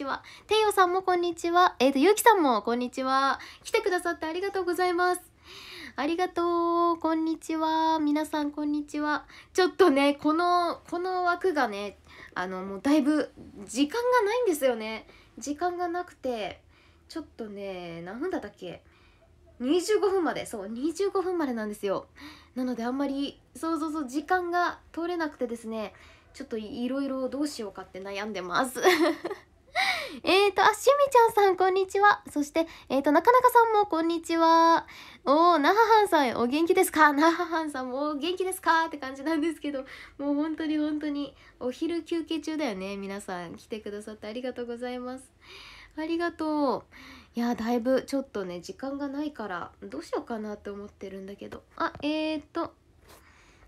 ちは。ていよさんもこんにちは。えっ、ー、と、ゆうきさんもこんにちは。来てくださってありがとうございます。ありがとう。こんにちは。皆さん、こんにちは。ちょっとね、この、この枠がね、あの、もうだいぶ、時間がないんですよね。時間がなくて、ちょっとね、何分だったっけ25分までそう25分までなんですよなのであんまりそうそうそう時間が取れなくてですねちょっといろいろどうしようかって悩んでます えっと、あ、しみちゃんさん、こんにちは。そして、えっ、ー、と、なかなかさんも、こんにちは。おー、なははんさん、お元気ですか なははんさんも、お元気ですかって感じなんですけど、もう本当に本当に、お昼休憩中だよね。皆さん、来てくださってありがとうございます。ありがとう。いや、だいぶ、ちょっとね、時間がないから、どうしようかなって思ってるんだけど。あ、えっ、ー、と、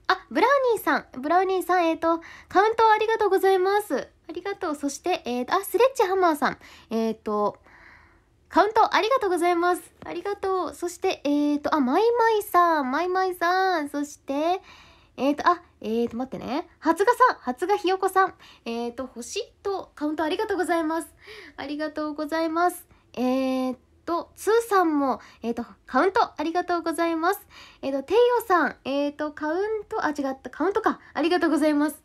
あ、ブラウニーさん、ブラウニーさん、えっ、ー、と、カウントありがとうございます。ありがとう。そして、えー、あ、スレッチハマーさん。えっ、ー、と、カウントありがとうございます。ありがとう。そして、えっ、ー、と、あ、マイマイさん、マイマイさん。そして、えっ、ー、と、あ、えっ、ー、と、待ってね。初がさん、初がひよこさん。えっ、と、星とカウントありがとうございます。ありがとうございます。えっ、と、つーさんも、えっ、と、カウントありがとうございます。えっ、と、ていよさん、えっ、と、カウント、あ、違った、カウントか。ありがとうございます。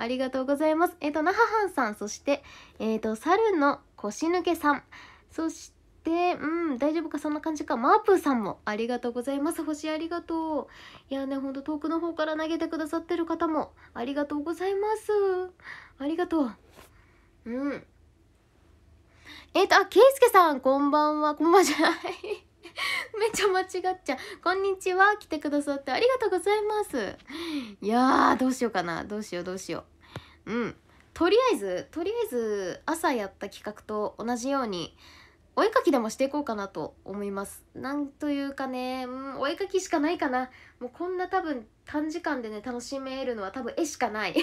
ありがとうございます。えっ、ー、と、那覇はんさん、そして、えっ、ー、と、猿の腰抜けさん、そして、うん、大丈夫か、そんな感じか、マープーさんもありがとうございます。星ありがとう。いやね、ほんと遠くの方から投げてくださってる方もありがとうございます。ありがとう。うん。えっ、ー、と、あ、けいすけさん、こんばんは。こんばんじゃない。めっちゃ間違っちゃう。こんにちは。来てくださってありがとうございます。いやー、どうしようかな。どうしよう、どうしよう。うん。とりあえず、とりあえず、朝やった企画と同じように、お絵かきでもしていこうかなと思います。なんというかね、うん、お絵かきしかないかな。もうこんな多分短時間でね、楽しめるのは多分絵しかない。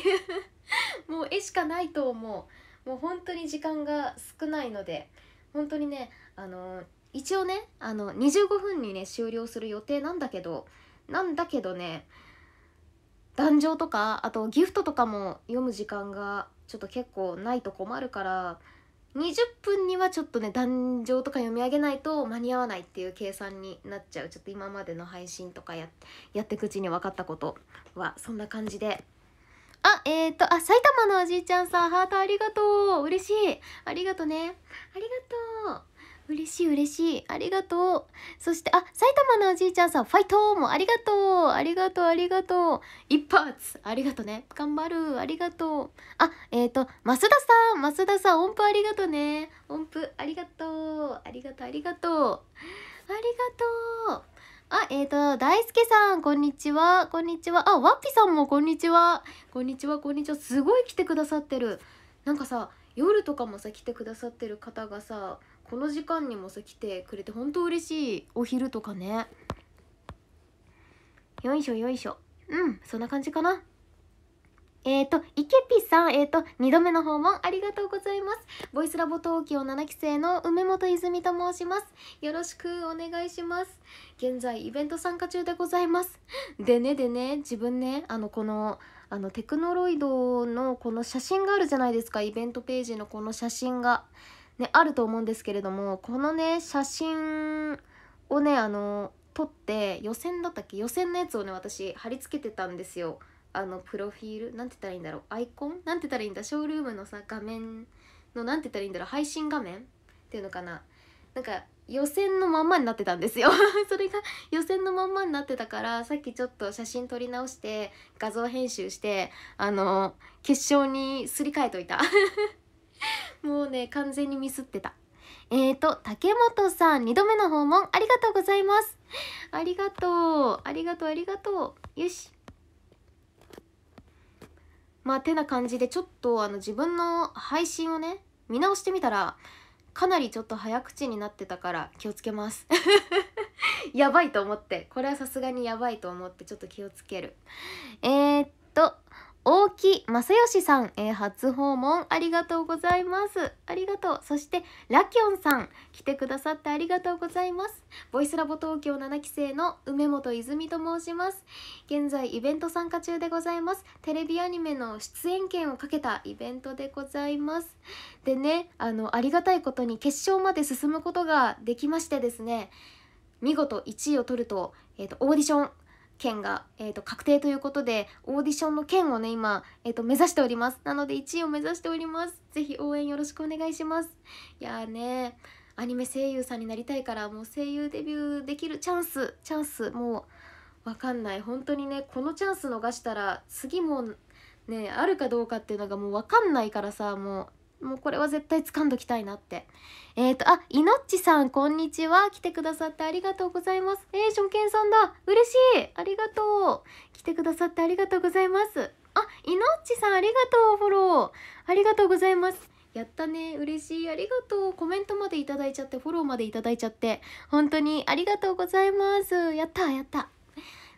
もう絵しかないと思う。もう本当に時間が少ないので、本当にね、あのー一応ねあの25分にね終了する予定なんだけどなんだけどね壇上とかあとギフトとかも読む時間がちょっと結構ないと困るから20分にはちょっとね壇上とか読み上げないと間に合わないっていう計算になっちゃうちょっと今までの配信とかややってくうちに分かったことはそんな感じであえっ、ー、とあ埼玉のおじいちゃんさハートありがとう嬉しいありがとねありがとう嬉しい嬉しい。ありがとう。そして、あ、埼玉のおじいちゃんさん、ファイトもありがとう。ありがとう、ありがとう。一発ありがとうね。頑張る。ありがとう。あ、えっ、ー、と、増田さん、増田さん、音符ありがとね。音符ありがとう。ありがとう、ありがとう。ありがとう。あ、えっ、ー、と、大輔さん、こんにちは。こんにちは。あ、わっぴさんもこんにちは。こんにちは、こんにちは。すごい来てくださってる。なんかさ、夜とかもさ、来てくださってる方がさ、この時間にもさ来てくれて本当嬉しいお昼とかねよいしょよいしょうんそんな感じかなえっ、ー、と、いけぴさん、えっ、ー、と、2度目の訪問ありがとうございます。ボイスラボ東京7期生の梅本泉と申します。よろしくお願いします。現在、イベント参加中でございます。でね、でね、自分ね、あの、この、あの、テクノロイドのこの写真があるじゃないですか、イベントページのこの写真が。ね、あると思うんですけれどもこのね写真をねあの撮って予選だったっけ予選のやつをね私貼り付けてたんですよあのプロフィールなんて言ったらいいんだろうアイコンなんて言ったらいいんだショールームのさ画面のなんて言ったらいいんだろう配信画面っていうのかななんか予選のまんまになってたんですよ それが予選のまんまになってたからさっきちょっと写真撮り直して画像編集してあの決勝にすり替えといた もうね完全にミスってたえーと竹本さん2度目の訪問ありがとうございますありがとうありがとうありがとうよしまあてな感じでちょっとあの自分の配信をね見直してみたらかなりちょっと早口になってたから気をつけます やばいと思ってこれはさすがにやばいと思ってちょっと気をつけるえー、っと大木正義さん、えー、初訪問ありがとうございますありがとうそしてラキョンさん来てくださってありがとうございますボイスラボ東京7期生の梅本泉と申します現在イベント参加中でございますテレビアニメの出演権をかけたイベントでございますでねあのありがたいことに決勝まで進むことができましてですね見事1位を取ると,、えーと、とオーディション件が、えー、と確定ということでオーディションの件をね今、えー、と目指しておりますなので1位を目指しております是非応援よろしくお願いしますいやーねアニメ声優さんになりたいからもう声優デビューできるチャンスチャンスもう分かんない本当にねこのチャンス逃したら次もねあるかどうかっていうのがもう分かんないからさもうもうこれは絶対掴んどきたいなってえっ、ー、とあいのっちさんこんにちは来てくださってありがとうございますえー、初見さんだ嬉しいありがとう来てくださってありがとうございますあいのっちさんありがとうフォローありがとうございますやったね嬉しいありがとうコメントまでいただいちゃってフォローまでいただいちゃって本当にありがとうございますやったやった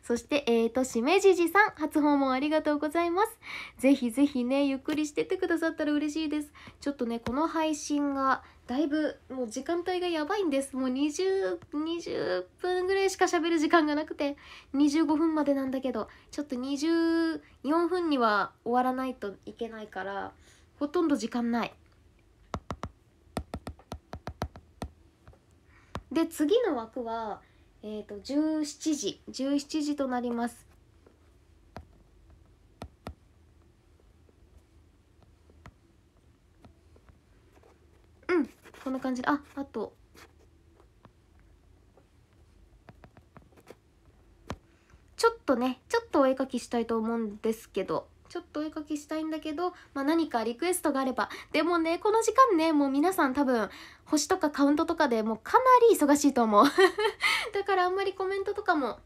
そして、えーと、しめじじさん、初訪問ありがとうございます。ぜひぜひね、ゆっくりしてってくださったら嬉しいです。ちょっとね、この配信が、だいぶ、もう時間帯がやばいんです。もう20、20分ぐらいしか喋る時間がなくて、25分までなんだけど、ちょっと24分には終わらないといけないから、ほとんど時間ない。で次の枠はえっ、ー、と17時17時となりますうんこんな感じああとちょっとねちょっとお絵かきしたいと思うんですけどちょっとお絵かきしたいんだけど、まあ、何かリクエストがあればでもねこの時間ねもう皆さん多分星とかカウントとかでもうかなり忙しいと思う だからあんまりコメントとかも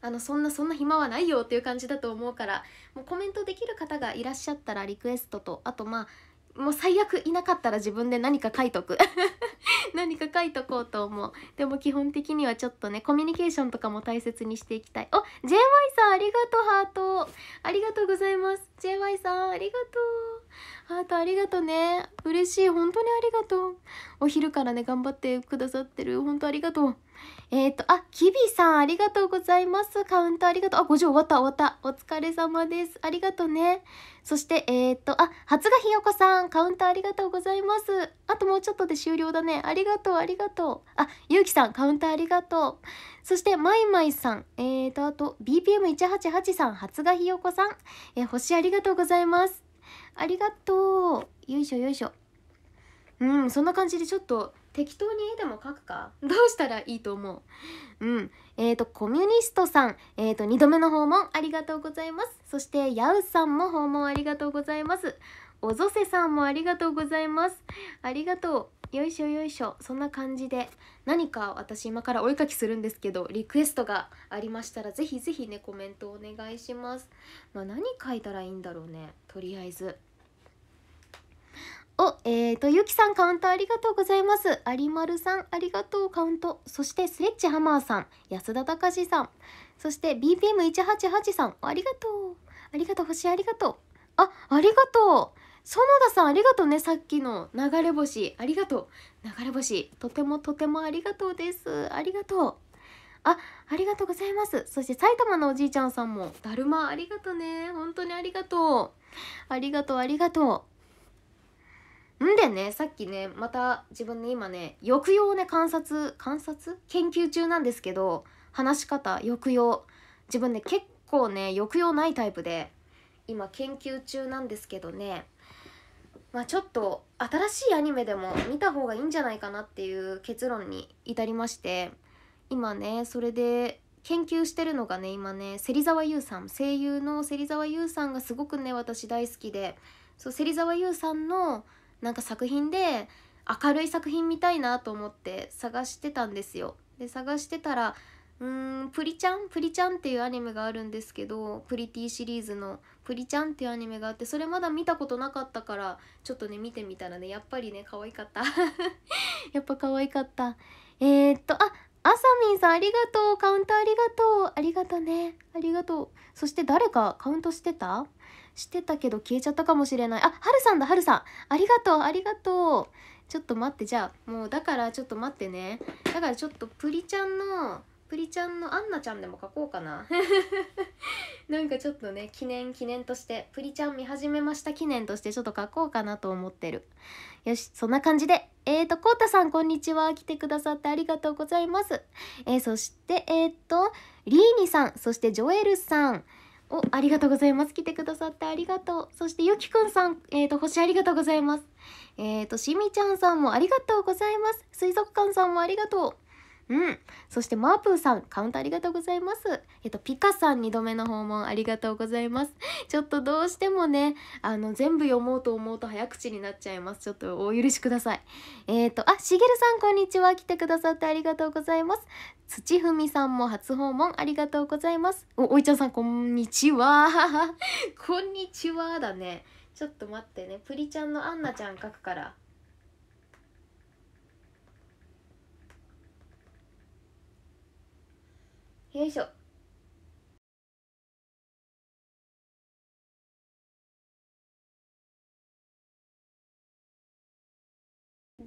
あのそんなそんな暇はないよっていう感じだと思うからもうコメントできる方がいらっしゃったらリクエストとあとまあもう最悪いなかったら自分で何か書いとく 何か書いとこうと思うでも基本的にはちょっとねコミュニケーションとかも大切にしていきたいお JY さんありがとうハートありがとうございます JY さんありがとうハートありがとうね嬉しい本当にありがとうお昼からね頑張ってくださってる本当ありがとうえっ、ー、と、あ、きびさん、ありがとうございます。カウントありがとう。あ、50終わった、終わった。お疲れ様です。ありがとうね。そして、えっ、ー、と、あ、初がひよこさん、カウントありがとうございます。あともうちょっとで終了だね。ありがとう、ありがとう。あ、ゆうきさん、カウントありがとう。そして、まいまいさん、えっ、ー、と、あと、BPM188 さん、初がひよこさん、え星ありがとうございます。ありがとう。よいしょ、よいしょ。うん、そんな感じでちょっと、適当に絵でも描くかどうしたらいいと思ううんえっ、ー、とコミュニストさんえー、と2度目の訪問ありがとうございますそしてヤウさんも訪問ありがとうございますおぞせさんもありがとうございますありがとうよいしょよいしょそんな感じで何か私今からお絵かきするんですけどリクエストがありましたらぜひぜひねコメントお願いしますまあ何書いたらいいんだろうねとりあえず。お、えーと、ゆきさんカウントありがとうございます。有丸さんありがとうカウント。そしてスレッチハマーさん、安田隆さん、そして BPM188 さん、ありがとう。ありがとう、星ありがとう。あ、ありがとう。園田さんありがとうねさっきの流れ星ありがとう流れ星とてもとてもありがとうですありがとうあありがとうございますそして埼玉のおじいちゃんさんもだるまありがとうね本当にありがとうありがとうありがとうんでねさっきねまた自分ね今ね抑揚をね観察観察研究中なんですけど話し方抑揚自分ね結構ね抑揚ないタイプで今研究中なんですけどねまあちょっと新しいアニメでも見た方がいいんじゃないかなっていう結論に至りまして今ねそれで研究してるのがね今ね芹沢優さん声優の芹沢優さんがすごくね私大好きでそう芹沢優さんの「なんか作品で明るい作品見たいなと思って探してたんですよ。で探してたらうーんプリちゃんプリちゃんっていうアニメがあるんですけどプリティシリーズのプリちゃんっていうアニメがあってそれまだ見たことなかったからちょっとね見てみたらねやっぱりね可愛かった やっぱ可愛かったえー、っとああさみんさんありがとうカウントありがとうありがとねありがとうそして誰かカウントしてたしてたけど消えちゃったかもしれないあはるさんだはるさんありがとうありがとうちょっと待ってじゃあもうだからちょっと待ってねだからちょっとプリちゃんのプリちゃんのアンナちゃんでも書こうかな なんかちょっとね記念記念としてプリちゃん見始めました記念としてちょっと書こうかなと思ってるよしそんな感じでえーとこうたさんこんにちは来てくださってありがとうございますえー、そしてえーとリーニさんそしてジョエルさんお、ありがとうございます。来てくださってありがとう。そして、ゆきくんさん、えっ、ー、と、星ありがとうございます。えっ、ー、と、しみちゃんさんもありがとうございます。水族館さんもありがとう。うん。そしてマープーさん、カウントありがとうございます。えっと、ピカさん2度目の訪問ありがとうございます。ちょっとどうしてもね、あの、全部読もうと思うと早口になっちゃいます。ちょっとお許しください。えっ、ー、と、あ、しげるさんこんにちは。来てくださってありがとうございます。土文さんも初訪問ありがとうございます。お、おいちゃんさんこんにちは。こんにちはだね。ちょっと待ってね。プリちゃんのアンナちゃん書くから。よいしょ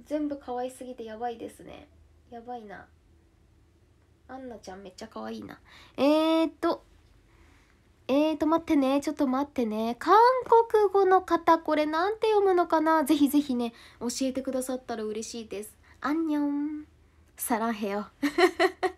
全部可愛すぎてやばいですねやばいなアンナちゃんめっちゃ可愛いなえー、っとえーと待ってねちょっと待ってね韓国語の方これなんて読むのかなぜひぜひね教えてくださったら嬉しいですアンニョンさらンよ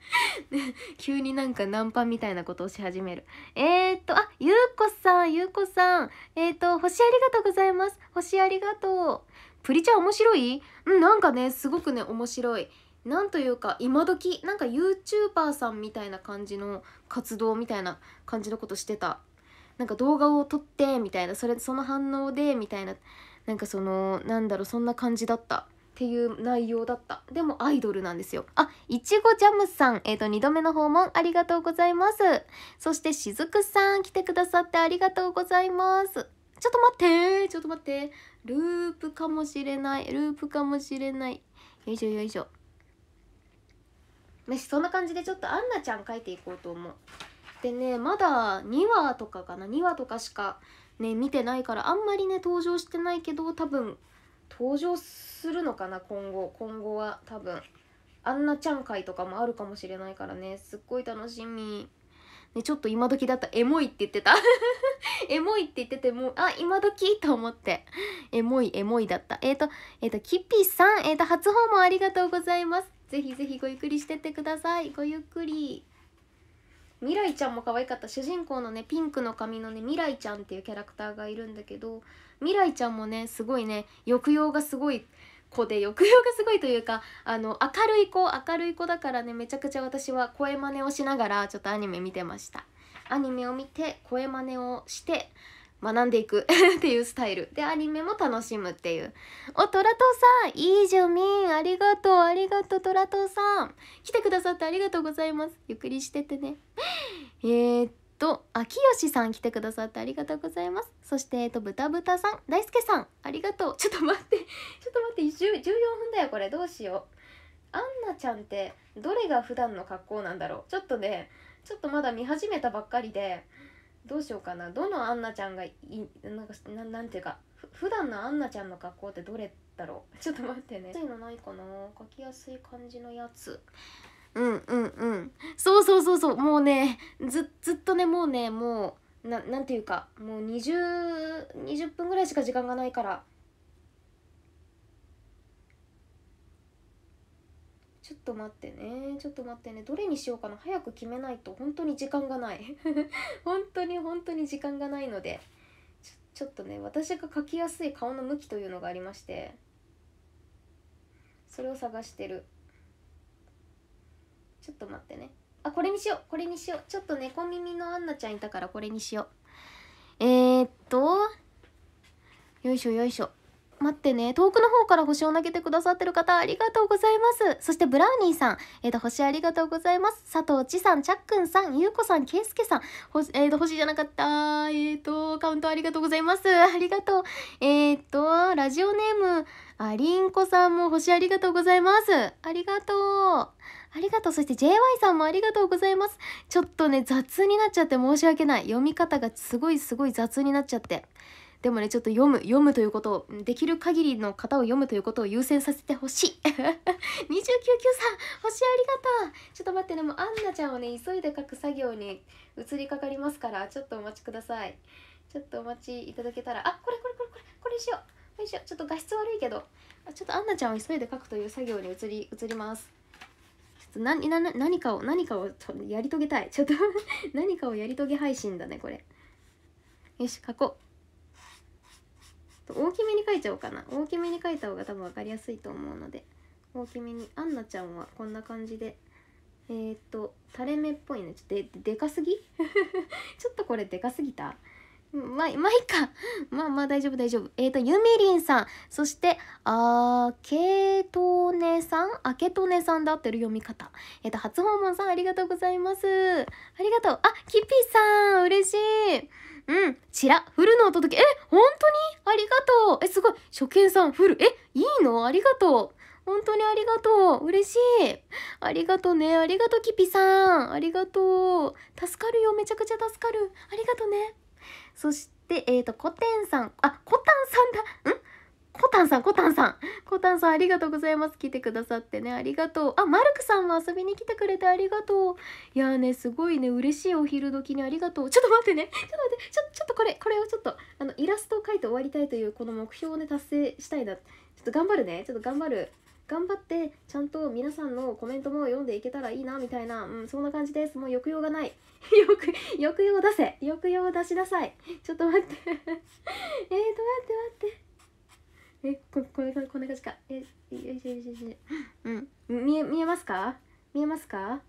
急になんかナンパみたいなことをし始めるえー、っとあゆうこさんゆうこさんえー、っと星ありがとうございます星ありがとうプリちゃん面白いうんなんかねすごくね面白いなんというか今時なんか YouTuber さんみたいな感じの活動みたいな感じのことしてたなんか動画を撮ってみたいなそれその反応でみたいななんかそのなんだろうそんな感じだったっていう内容だった。でもアイドルなんですよ。あ、いちごジャムさん、えっ、ー、と、2度目の訪問ありがとうございます。そして、しずくさん、来てくださってありがとうございます。ちょっと待ってちょっと待ってループかもしれないループかもしれないよいしょよいしょよしそんな感じでちょっとアンナちゃん描いていこうと思うでねまだ2話とかかな2話とかしかね見てないからあんまりね登場してないけど多分登場するのかな今後今後は多分あんなちゃん会とかもあるかもしれないからねすっごい楽しみね、ちょっと今時だったエモいって言ってた エモいって言っててもうあ今時と思ってエモいエモいだったえっ、ー、とえっ、ー、とキッピーさんえっ、ー、と初訪問ありがとうございますぜひぜひごゆっくりしてってくださいごゆっくり未来ちゃんも可愛かった主人公のねピンクの髪のね未来ちゃんっていうキャラクターがいるんだけど未来ちゃんもねすごいね抑揚がすごい子で抑揚がすごいというかあの明るい子明るい子だからねめちゃくちゃ私は声真似をしながらちょっとアニメ見てましたアニメを見て声真似をして学んでいく っていうスタイルでアニメも楽しむっていうおトラトさんいいじゃみんありがとうありがとうトラトさん来てくださってありがとうございますゆっくりしててねえー、っと、秋吉さん来てくださってありがとうございます。そして、えっと、ブタブタさん、大輔さん、ありがとう。ちょっと待って、ちょっと待って、14分だよ、これ。どうしよう。アンナちゃんって、どれが普段の格好なんだろう。ちょっとね、ちょっとまだ見始めたばっかりで、どうしようかな。どのアンナちゃんがい、なんか、ななんていうか、普段のアンナちゃんの格好ってどれだろう。ちょっと待ってね。安いのないかな書きやすい感じのやつ。うんうんうんそうそうそうそうもうねずずっとねもうねもうななんていうかもう 20, 20分ぐらいしか時間がないからちょっと待ってねちょっと待ってねどれにしようかな早く決めないと本当に時間がない 本当に本当に時間がないのでちょっとね私が描きやすい顔の向きというのがありましてそれを探してる。ちょっと待ってねあこれにしようこれにしようちょっと猫耳のアンナちゃんいたからこれにしようえー、っとよいしょよいしょ待ってね遠くの方から星を投げてくださってる方ありがとうございますそしてブラウニーさん、えーと、と星ありがとうございます佐藤千さんちゃっくんさんゆうこさんけいすけさんほ、えーと、と星じゃなかったえっ、とカウントありがとうございますありがとうえっ、とラジオネームありんこさんも星ありがとうございますありがとうありがとう。そして JY さんもありがとうございます。ちょっとね、雑になっちゃって申し訳ない。読み方がすごいすごい雑になっちゃって。でもね、ちょっと読む、読むということを、できる限りの方を読むということを優先させてほしい。2 9 9さん、星ありがとう。ちょっと待ってね、もうアンナちゃんをね、急いで書く作業に移りかかりますから、ちょっとお待ちください。ちょっとお待ちいただけたら、あ、これこれこれこれ、これしよう。よいしょ、ちょっと画質悪いけど、ちょっとアンナちゃんを急いで書くという作業に移り、移ります。なな何かを何かをやり遂げたいちょっと 何かをやり遂げ配信だねこれよし書こう大きめに書いちゃおうかな大きめに書いた方が多分分かりやすいと思うので大きめにアンナちゃんはこんな感じでえー、っと垂れ目っぽいねちょっとででかすぎ ちょっとこれでかすぎたまあ、まあ、いいか。まあまあ大丈夫大丈夫。えっ、ー、と、ゆみりんさん。そして、あけとねさんあけとねさんだってる読み方。えっ、ー、と、初訪問さんありがとうございます。ありがとう。あ、きぴさん嬉しい。うん。ちら、フルのお届け。え、本当にありがとう。え、すごい。初見さん、フル。え、いいのありがとう。本当にありがとう。嬉しい。ありがとうね。ありがとう、きぴさん。ありがとう。助かるよ。めちゃくちゃ助かる。ありがとうね。そして、えっ、ー、と、コテンさん。あ、コタンさんだ。んコタンさん、コタンさん。コタンさん、ありがとうございます。来てくださってね、ありがとう。あ、マルクさんも遊びに来てくれてありがとう。いやーね、すごいね、嬉しいお昼時にありがとう。ちょっと待ってね、ちょっと待って、ちょ、ちょっとこれ、これをちょっと、あの、イラストを描いて終わりたいという、この目標をね、達成したいな。ちょっと頑張るね、ちょっと頑張る。頑張ってちゃんと皆さんのコメントも読んでいけたらいいなみたいな、うん、そんな感じですもう抑揚がないよく 抑揚出せ抑揚出しなさいちょっと待って えっと待って待ってえここれこんな感じかえよいしょよしよしょ、うん見え見えますか見えますか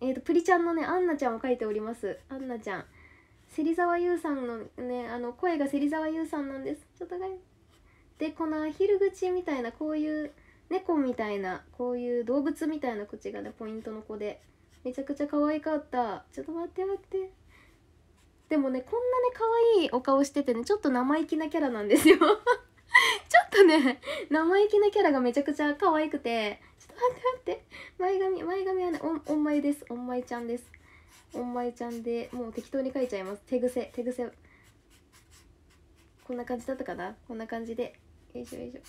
えっ、ー、とプリちゃんのねアンナちゃんを書いておりますアンナちゃん芹沢優さんのねあの声が芹沢優さんなんですちょっと待ってでこのアヒル口みたいなこういう猫みたいなこういう動物みたいな口がねポイントの子でめちゃくちゃ可愛かったちょっと待って待ってでもねこんなね可愛いお顔しててねちょっと生意気なキャラなんですよ ちょっとね生意気なキャラがめちゃくちゃ可愛くてちょっと待って待って前髪前髪はねおんまいですおんまいちゃんですおんまいちゃんでもう適当に描いちゃいます手癖手癖こんな感じだったかなこんな感じでよいしょよいしょ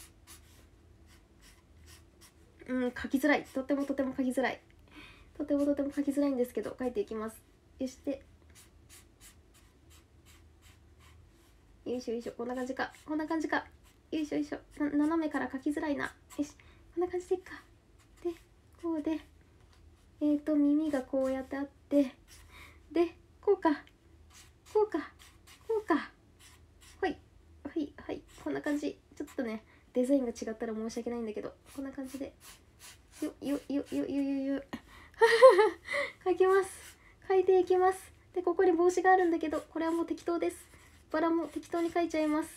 うん書きづらいとてもとても書きづらいとてもとても書きづらいんですけど書いていきますよしてよいしょよいしょこんな感じかこんな感じかよいしょよいしょ斜めから書きづらいなよしこんな感じでいっかでこうでえっ、ー、と耳がこうやってあってでこうかこうかこうかはいはいはいこんな感じちょっとねデザインが違ったら申し訳ないんだけどこんな感じでよよよよよよよ 書きます書いていきますでここに帽子があるんだけどこれはもう適当ですバラも適当に書いちゃいます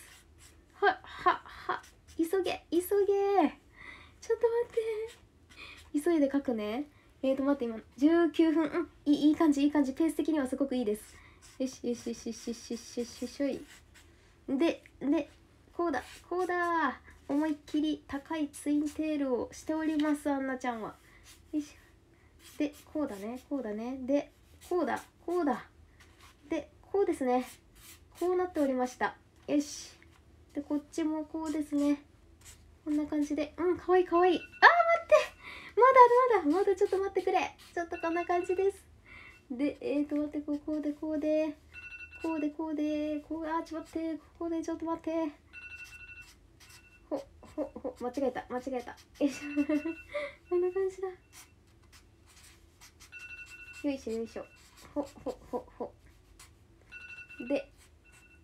ははは急げ急げちょっと待って急いで書くねえーと待って今19分うんいいいい感じいい感じペース的にはすごくいいですよしよしよしよしよしよしよしででこうだこうだ思いっきり高いツインテールをしておりますアンナちゃんはよいしょでこうだねこうだねでこうだこうだでこうですねこうなっておりましたよしでこっちもこうですねこんな感じでうんかわいいかわいいあー待ってまだまだまだちょっと待ってくれちょっとこんな感じですでえーと待ってこうでこうでこうでこうでこうでこうあちょっと待ってここでちょっと待ってほほ間違えた間違えたよいしょ こんな感じだよいしょよいしょほほほほで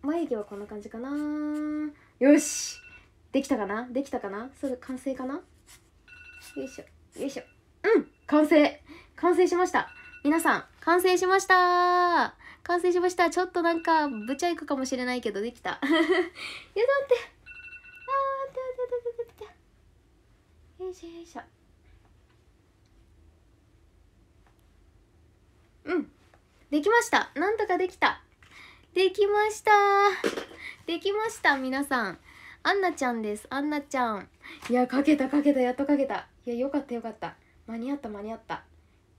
眉毛はこんな感じかなよしできたかなできたかなそれ完成かなよいしょよいしょうん完成完成しました皆さん完成しました完成しましたちょっとなんかぶちゃいくかもしれないけどできた いやだってよいしょよいしょうんできましたなんとかできたできましたできました皆さんアンナちゃんですアンナちゃんいやかけたかけたやっとかけたいやよかったよかった間に合った間に合った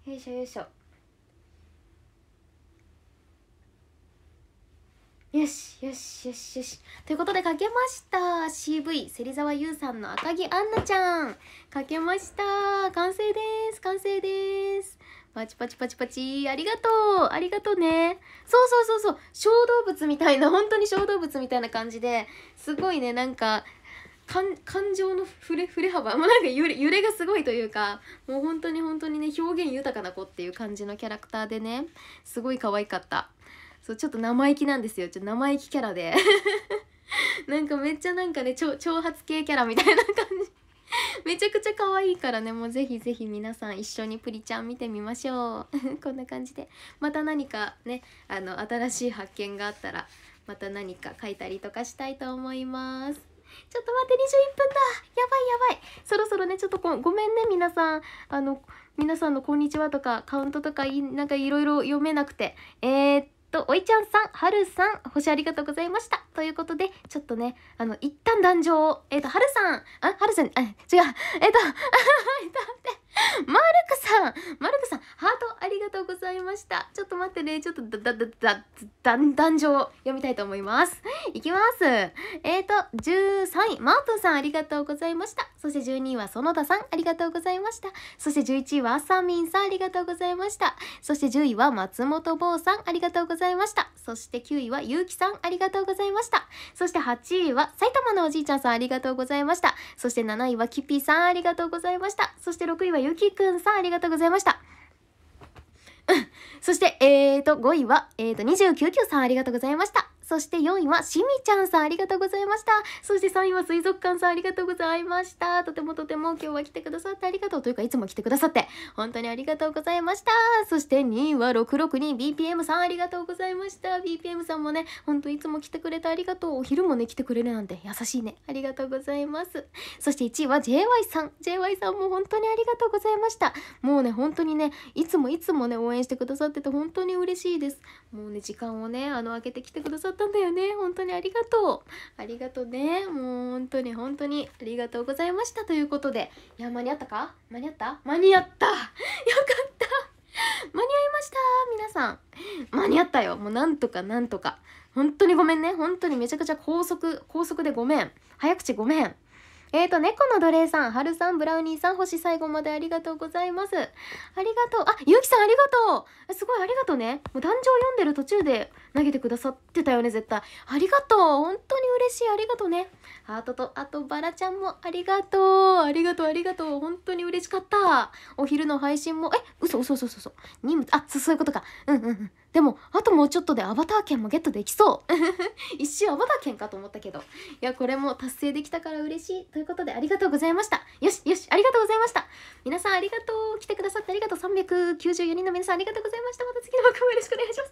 よいしょよいしょよしよしよしよしということで書けました CV 芹沢優さんの赤木杏奈ちゃん書けました完成です完成ですパチパチパチパチありがとうありがとうねそうそうそうそう小動物みたいな本当に小動物みたいな感じですごいねなんか感情の振れれ幅もうなんか揺れ揺れがすごいというかもう本当に本当にね表現豊かな子っていう感じのキャラクターでねすごい可愛かったそうちょっと生意気なんですよちょ生意気キャラで なんかめっちゃなんかね挑発系キャラみたいな感じ めちゃくちゃ可愛いからねもうぜひぜひ皆さん一緒にプリちゃん見てみましょう こんな感じでまた何かねあの新しい発見があったらまた何か書いたりとかしたいと思いますちょっと待って21分だやばいやばいそろそろねちょっとごごめんね皆さんあの皆さんの「こんにちは」とかカウントとかいなんかいろいろ読めなくてえー、っと、おいちゃんさん、はるさん、星ありがとうございました。ということで、ちょっとね、あの、一旦壇上を、えっ、ー、と、はるさん、あ、はるさん、あ、違う、えっ、ー、と、あ、待って。マルクさんマルクさんハートありがとうございましたちょっと待ってねちょっとだだだだだん壇上う読みたいと思いますいきますえーと13位マートンさんありがとうございましたそして12位は園田さんありがとうございましたそして11位はあさみんさんありがとうございましたそして10位は松本坊さんありがとうございましたそして9位はゆうきさんありがとうございましたそして8位は埼玉のおじいちゃんさんありがとうございましたそして7位はきぴさんありがとうございましたそして6位はゆきくんさん、ありがとうございました。そして、えーと、5位は、えーと、29Q さん、ありがとうございました。そして4位はしみちゃんさんありがとうございましたそして3位は水族館さんありがとうございましたとてもとても今日は来てくださってありがとうというかいつも来てくださって本当にありがとうございましたそして2位は 662BPM さんありがとうございました BPM さんもね本当いつも来てくれてありがとうお昼もね来てくれるなんて優しいねありがとうございますそして1位は JY さん JY さんも本当にありがとうございましたもうね本当にねいつもいつもね応援してくださってて本当に嬉しいですもうね時間をねあの開けてきてくださってったんだよね本当にありがとうありがとうねもう本当に本当にありがとうございましたということでいや間に合ったか間に合った間に合った よかった間に合いました皆さん間に合ったよもうなんとかなんとか本当にごめんね本当にめちゃくちゃ高速高速でごめん早口ごめんえっ、ー、と、猫の奴隷さん、はるさん、ブラウニーさん、星最後までありがとうございます。ありがとう。あ、ゆうきさんありがとう。すごいありがとうね。もう壇上読んでる途中で投げてくださってたよね、絶対。ありがとう。本当に嬉しい。ありがとうね。ハートと、あと、バラちゃんもありがとう。ありがとう、ありがとう。本当に嬉しかった。お昼の配信も、え、嘘、嘘、嘘、嘘、嘘。任務、あ、そういうことか。うん、うん、うん。でもあともうちょっとでアバター券もゲットできそう 一瞬アバター券かと思ったけどいやこれも達成できたから嬉しいということでありがとうございましたよしよしありがとうございました皆さんありがとう来てくださってありがとう394人の皆さんありがとうございましたまた次の画もよろしくお願いします